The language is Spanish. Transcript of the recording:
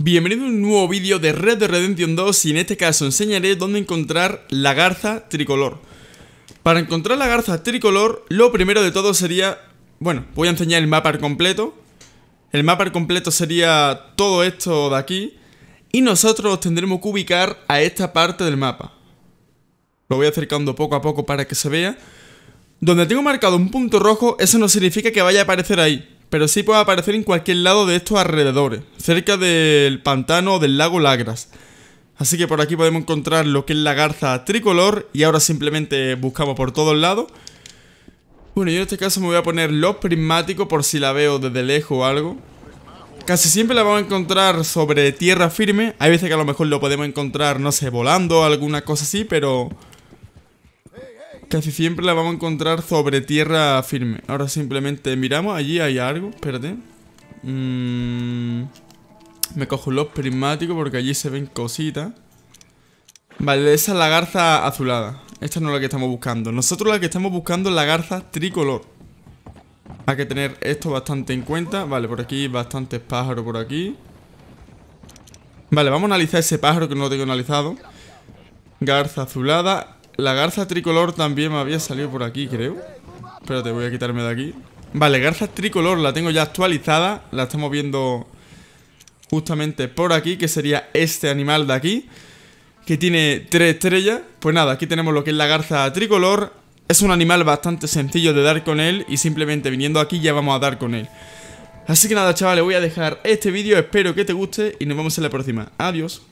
Bienvenido a un nuevo vídeo de Red de Redemption 2 y en este caso enseñaré dónde encontrar la garza tricolor. Para encontrar la garza tricolor, lo primero de todo sería... Bueno, voy a enseñar el mapa completo. El mapa completo sería todo esto de aquí. Y nosotros tendremos que ubicar a esta parte del mapa. Lo voy acercando poco a poco para que se vea. Donde tengo marcado un punto rojo, eso no significa que vaya a aparecer ahí pero sí puede aparecer en cualquier lado de estos alrededores, cerca del pantano o del lago Lagras. Así que por aquí podemos encontrar lo que es la garza tricolor y ahora simplemente buscamos por todos lados. Bueno, yo en este caso me voy a poner los prismáticos por si la veo desde lejos o algo. Casi siempre la vamos a encontrar sobre tierra firme. Hay veces que a lo mejor lo podemos encontrar, no sé, volando o alguna cosa así, pero casi siempre la vamos a encontrar sobre tierra firme. Ahora simplemente miramos, allí hay algo, espérate. Mm, me cojo los prismáticos porque allí se ven cositas. Vale, esa es la garza azulada. Esta no es la que estamos buscando. Nosotros la que estamos buscando es la garza tricolor. Hay que tener esto bastante en cuenta. Vale, por aquí bastantes pájaros por aquí. Vale, vamos a analizar ese pájaro que no lo tengo analizado. Garza azulada. La garza tricolor también me había salido por aquí, creo. Espérate, voy a quitarme de aquí. Vale, garza tricolor la tengo ya actualizada. La estamos viendo justamente por aquí, que sería este animal de aquí, que tiene tres estrellas. Pues nada, aquí tenemos lo que es la garza tricolor. Es un animal bastante sencillo de dar con él y simplemente viniendo aquí ya vamos a dar con él. Así que nada, chavales, voy a dejar este vídeo, espero que te guste y nos vemos en la próxima. Adiós.